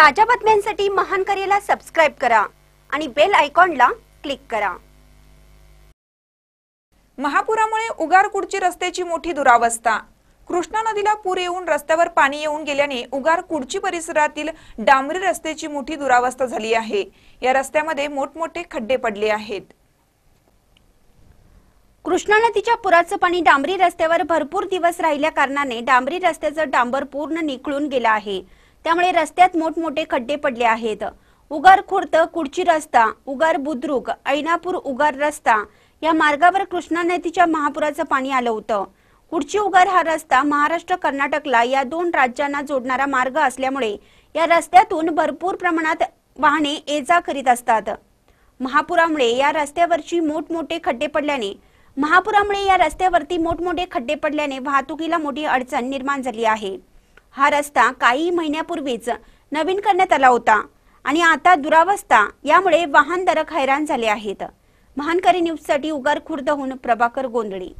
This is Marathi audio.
ताज्या बातम्यांसाठी महान करेला सब्सक्राइब करा आणि बेल ला क्लिक करा महापुरामुळे उगारकुडची रस्तेची मोठी दुरावस्था कृष्णा नदीला पूर येऊन रस्त्यावर पाणी येऊन गेल्याने उगार कुडची परिसरातील डांबरी रस्त्याची मोठी दुरावस्था झाली आहे या रस्त्यामध्ये मोठमोठे खड्डे पडले आहेत कृष्णा नदीच्या पुराचं पाणी डांबरी रस्त्यावर भरपूर दिवस राहिल्या कारणाने डांबरी रस्त्याचं डांबर पूर्ण निखळून गेला आहे त्यामुळे रस्त्यात मोठमोठे खड्डे पडले आहेत उगार खुर्द कुडची रस्ता उगार बुद्रुक ऐनापूर उगार रस्ता या मार्गावर कृष्णा नदीच्या महापुराचं पाणी आलं होतं कुडची उगार हा रस्ता महाराष्ट्र कर्नाटकला या दोन राज्यांना जोडणारा मार्ग असल्यामुळे या रस्त्यातून भरपूर प्रमाणात वाहने ये जा करीत असतात महापुरामुळे या रस्त्यावरची मोठमोठे खड्डे पडल्याने महापुरामुळे या रस्त्यावरती मोठमोठे खड्डे पडल्याने वाहतुकीला मोठी अडचण निर्माण झाली आहे हा रस्ता काही महिन्यापूर्वीच नवीन करण्यात आला होता आणि आता दुरावस्था यामुळे वाहनधारक हैराण झाले आहेत महानकरी साठी उगार खुर्दहून प्रभाकर गोंधळी